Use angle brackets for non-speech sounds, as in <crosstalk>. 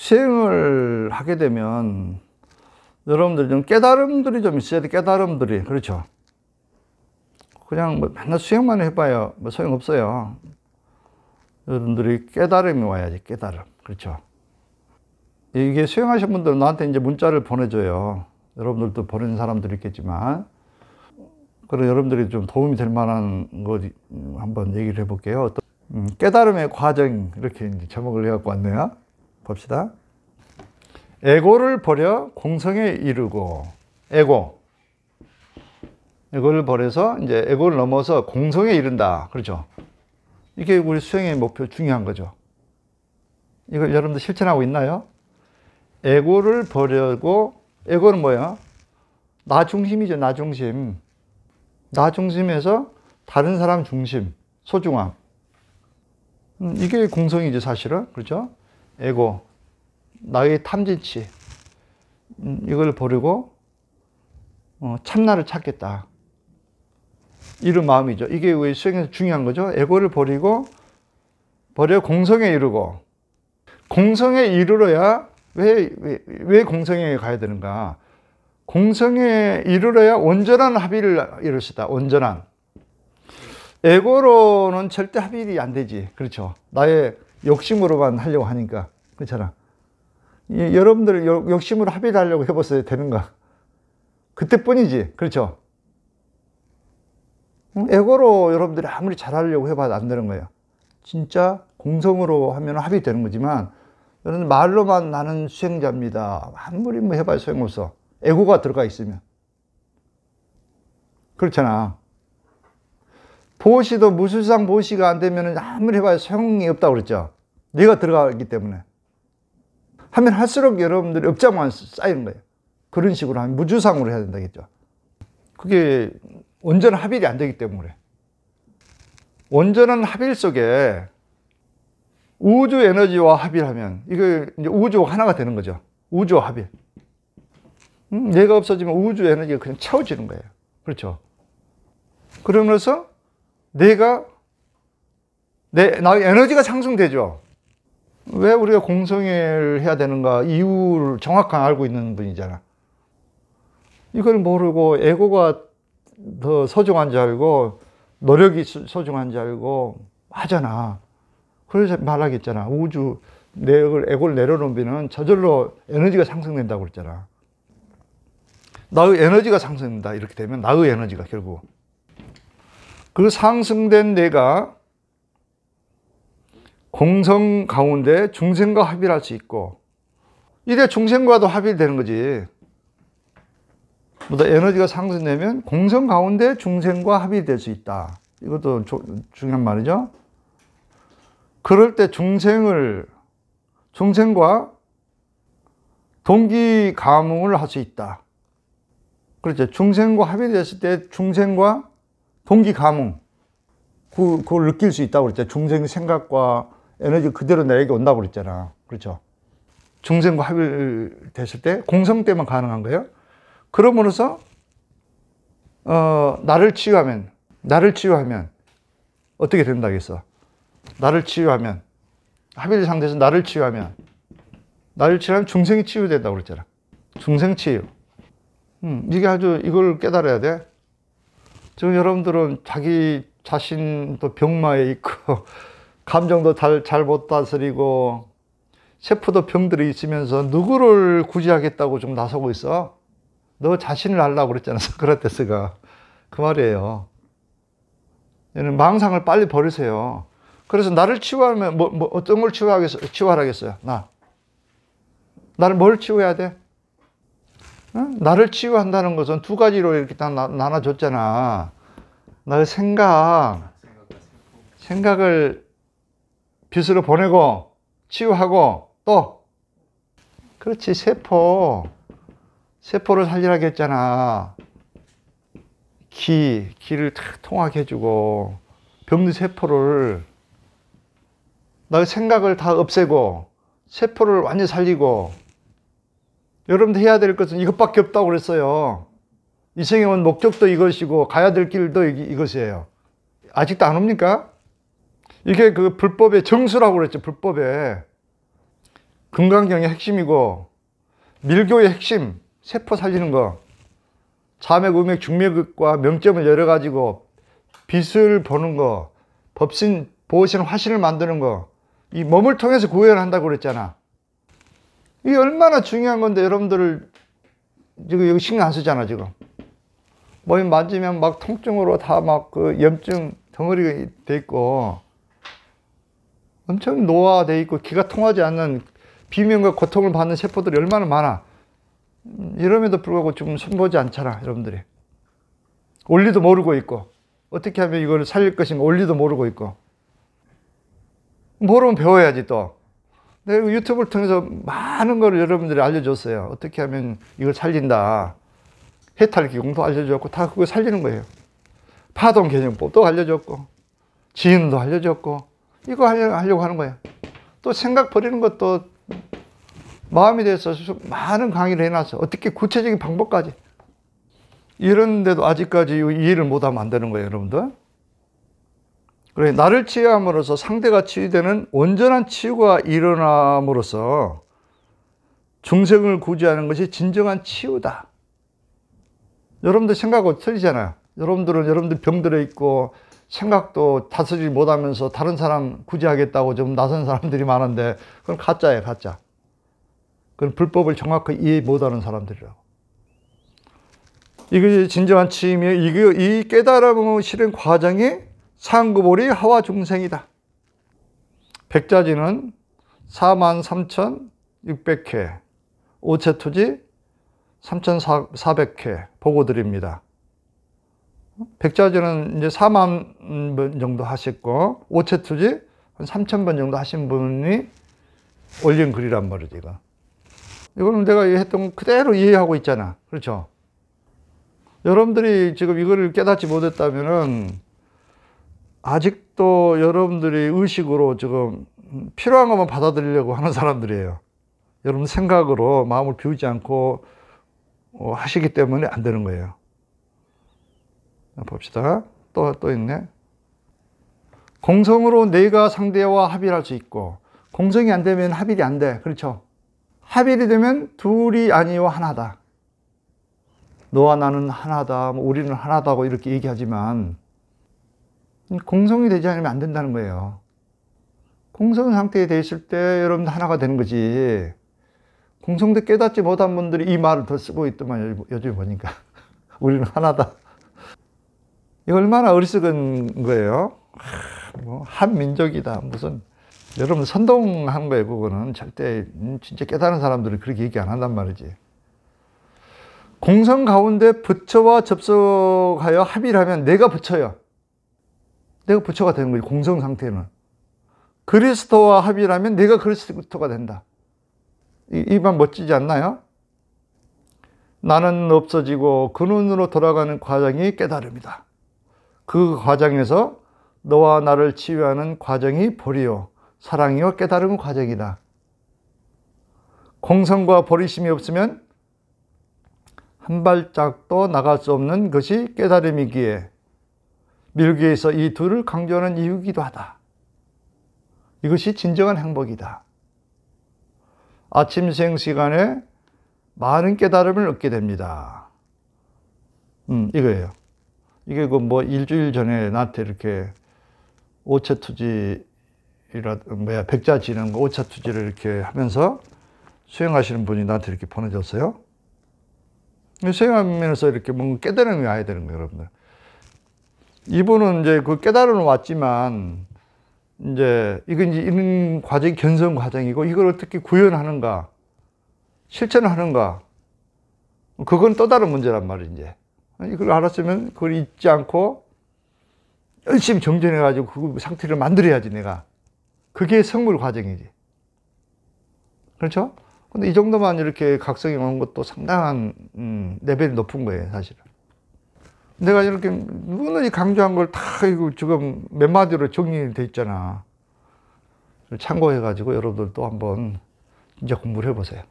수행을 하게 되면 여러분들 좀 깨달음들이 좀 있어야 돼 깨달음들이 그렇죠 그냥 뭐 맨날 수행만 해봐야 뭐 소용없어요 여러분들이 깨달음이 와야지 깨달음 그렇죠 이게 수행하신 분들 나한테 이제 문자를 보내줘요 여러분들도 보내는 사람들이 있겠지만 그런 여러분들이 좀 도움이 될 만한 거 한번 얘기를 해볼게요 음, 깨달음의 과정 이렇게 제목을 해갖고 왔네요 봅시다. 에고를 버려 공성에 이르고 에고 에고를 버려서 이제 에고를 넘어서 공성에 이른다. 그렇죠? 이게 우리 수행의 목표 중요한 거죠. 이걸 여러분들 실천하고 있나요? 에고를 버려고 에고는 뭐야? 나 중심이죠. 나 중심. 나 중심에서 다른 사람 중심, 소중함. 음, 이게 공성이죠, 사실은. 그렇죠? 에고, 나의 탐진치 음, 이걸 버리고 어, 참나를 찾겠다. 이런 마음이죠. 이게 왜 수행에서 중요한 거죠? 에고를 버리고 버려 공성에 이르고 공성에 이르러야 왜, 왜, 왜 공성에 가야 되는가? 공성에 이르러야 온전한 합의를 이룰 수다 온전한. 에고로는 절대 합의가 안 되지. 그렇죠. 나의 욕심으로만 하려고 하니까 그렇잖아 예, 여러분들 욕심으로 합의를 하려고 해봤어요 되는가 그때뿐이지 그렇죠 음, 에고로 여러분들이 아무리 잘하려고 해봐도 안 되는 거예요 진짜 공성으로 하면 합의 되는 거지만 여러분 말로만 나는 수행자입니다 아무리 뭐 해봐야 소용없어 에고가 들어가 있으면 그렇잖아 보시도 무술상 보시가 안 되면 아무리 해봐야 소용이 없다고 그랬죠. 뇌가 들어가기 때문에. 하면 할수록 여러분들이 업장만 쌓이는 거예요. 그런 식으로 하면 무주상으로 해야 된다겠죠. 그게 온전한 합일이 안 되기 때문에 그래. 온전한 합일 속에 우주 에너지와 합일하면 이거 이제 우주 하나가 되는 거죠. 우주 합일. 음, 얘가 없어지면 우주 에너지가 그냥 채워지는 거예요. 그렇죠. 그러면서 내가 내 나의 에너지가 상승되죠. 왜 우리가 공성애를 해야 되는가 이유를 정확히 알고 있는 분이잖아. 이걸 모르고 에고가 더 소중한 줄 알고 노력이 소중한 줄 알고 하잖아. 그래서 말하겠잖아. 우주 내역을 에고를 내려놓으면 저절로 에너지가 상승된다고 그랬잖아. 나의 에너지가 상승된다 이렇게 되면 나의 에너지가 결국 그 상승된 내가 공성 가운데 중생과 합의를 할 수 있고 이래 중생과도 합의되는 거지 보다 에너지가 상승되면 공성 가운데 중생과 합의될 수 있다 이것도 조, 중요한 말이죠 그럴 때 중생을 중생과 동기 감응을 할 수 있다 그렇죠 중생과 합의됐을 때 중생과 동기 감흥 그, 그걸 느낄 수 있다고 그랬잖아 중생 생각과 에너지 그대로 나에게 온다고 그랬잖아 그렇죠 중생과 합일됐을 때 공성 때만 가능한 거예요 그러므로서 어, 나를 치유하면 나를 치유하면 어떻게 된다겠어 나를 치유하면 합일 상태에서 나를 치유하면 나를 치유하면 중생이 치유된다고 그랬잖아 중생 치유 음, 이게 아주 이걸 깨달아야 돼 지금 여러분들은 자기 자신도 병마에 있고 <laughs> 감정도 잘 잘 못 다스리고 세포도 병들이 있으면서 누구를 구제하겠다고 좀 나서고 있어? 너 자신을 알라고 그랬잖아 소크라테스가 <laughs> 그 말이에요 얘는 망상을 빨리 버리세요 그래서 나를 치유하면 뭐, 뭐 어떤 걸 치유하겠어, 치유하라겠어요 나 나를 뭘 치유해야 돼? 나를 치유한다는 것은 두 가지로 이렇게 딱 나눠줬잖아. 나의 생각, 생각을 빛으로 보내고 치유하고 또 그렇지 세포 세포를 살리라고 했잖아 기 기를 탁 통하게 해주고 병든 세포를 나의 생각을 다 없애고 세포를 완전히 살리고 여러분들 해야 될 것은 이것밖에 없다고 그랬어요. 이생에 온 목적도 이것이고 가야 될 길도 이것이에요. 아직도 안 옵니까? 이게 그 불법의 정수라고 그랬죠. 불법의 금강경의 핵심이고 밀교의 핵심, 세포 살리는 거. 자맥, 음맥, 중맥과 명점을 열어가지고 빛을 보는 거, 법신, 보호신, 화신을 만드는 거. 이 몸을 통해서 구현한다고 그랬잖아. 이게 얼마나 중요한 건데 여러분들 지금 여기 신경 안 쓰잖아 지금 몸이 만지면 막 통증으로 다 막 그 염증 덩어리가 돼 있고 엄청 노화돼 있고 기가 통하지 않는 비명과 고통을 받는 세포들이 얼마나 많아 이러면도 불구하고 지금 손보지 않잖아 여러분들이 원리도 모르고 있고 어떻게 하면 이걸 살릴 것인가 원리도 모르고 있고 모르면 배워야지 또 네, 유튜브를 통해서 많은 걸 여러분들이 알려줬어요. 어떻게 하면 이걸 살린다. 해탈 기공도 알려줬고 다 그거 살리는 거예요. 파동 개념법도 알려줬고 지인도 알려줬고 이거 하려고 하는 거예요. 또 생각 버리는 것도 마음에 대해서 많은 강의를 해놨어. 어떻게 구체적인 방법까지. 이런데도 아직까지 이해를 못하면 안 되는 거예요, 여러분들. 그래, 나를 치유함으로써 상대가 치유되는 온전한 치유가 일어남으로써 중생을 구제하는 것이 진정한 치유다. 여러분들 생각하고 틀리잖아요. 여러분들은 여러분들 병들어 있고 생각도 다스리지 못하면서 다른 사람 구제하겠다고 좀 나선 사람들이 많은데 그건 가짜예요, 가짜. 그건 불법을 정확히 이해 못하는 사람들이라고. 이것이 진정한 치유며 이게 이 깨달음의 실행 과정이 상구볼리 하와 중생이다. 백자지는 43,600회, 오체토지 3,400회 보고 드립니다. 백자지는 이제 4만 번 정도 하셨고, 오체토지 한 3,000번 정도 하신 분이 올린 글이란 말이지, 이거. 이거는 내가 했던 거 그대로 이해하고 있잖아. 그렇죠? 여러분들이 지금 이거를 깨닫지 못했다면은 아직도 여러분들이 의식으로 지금 필요한 것만 받아들이려고 하는 사람들이에요. 여러분 생각으로 마음을 비우지 않고 어, 하시기 때문에 안 되는 거예요. 봅시다. 또, 또 있네. 공성으로 내가 상대와 합의를 할 수 있고, 공성이 안 되면 합일이 안 돼. 그렇죠? 합일이 되면 둘이 아니요 하나다. 너와 나는 하나다, 뭐 우리는 하나다고 이렇게 얘기하지만, 공성이 되지 않으면 안 된다는 거예요. 공성 상태에 돼 있을 때 여러분도 하나가 되는 거지. 공성도 깨닫지 못한 분들이 이 말을 더 쓰고 있더만 요즘 보니까 <laughs> 우리는 하나다. 이 얼마나 어리석은 거예요. 뭐한 민족이다 무슨 여러분 선동한 거예요 그거는 절대 음, 진짜 깨달은 사람들은 그렇게 얘기 안 한단 말이지. 공성 가운데 부처와 접속하여 합의를 하면 내가 부처요. 내가 부처가 되는 거지 공성 상태는 그리스도와 합이라면 내가 그리스도가 된다 이만 멋지지 않나요? 나는 없어지고 그 눈으로 돌아가는 과정이 깨달음이다 그 과정에서 너와 나를 치유하는 과정이 보리요 사랑이요 깨달음 과정이다 공성과 버리심이 없으면 한 발짝도 나갈 수 없는 것이 깨달음이기에 밀기에서이 둘을 강조하는 이유이기도 하다. 이것이 진정한 행복이다. 아침생 시간에 많은 깨달음을 얻게 됩니다. 음, 이거예요. 이게 그 뭐 일주일 전에 나한테 이렇게 오차 투지라 뭐야 백자 지는 거 오차 투지를 이렇게 하면서 수행하시는 분이 나한테 이렇게 보내줬어요. 수행하면서 이렇게 뭔가 깨달음이 와야 되는 거예요, 여러분들. 이분은 이제 그 깨달음을 왔지만 이제 이건 이제 이런 과정이 견성 과정이고 이걸 어떻게 구현하는가 실천 하는가 그건 또 다른 문제란 말이에요 이제 이걸 알았으면 그걸 잊지 않고 열심히 정전해 가지고 그 상태를 만들어야지 내가 그게 성물 과정이지 그렇죠? 근데 이 정도만 이렇게 각성이 오는 것도 상당한 음, 레벨이 높은 거예요 사실은 내가 이렇게 누누이 강조한 걸다 이거 지금 몇 마디로 정리돼 있잖아. 참고해가지고 여러분들 또 한번 진짜 공부를 해보세요.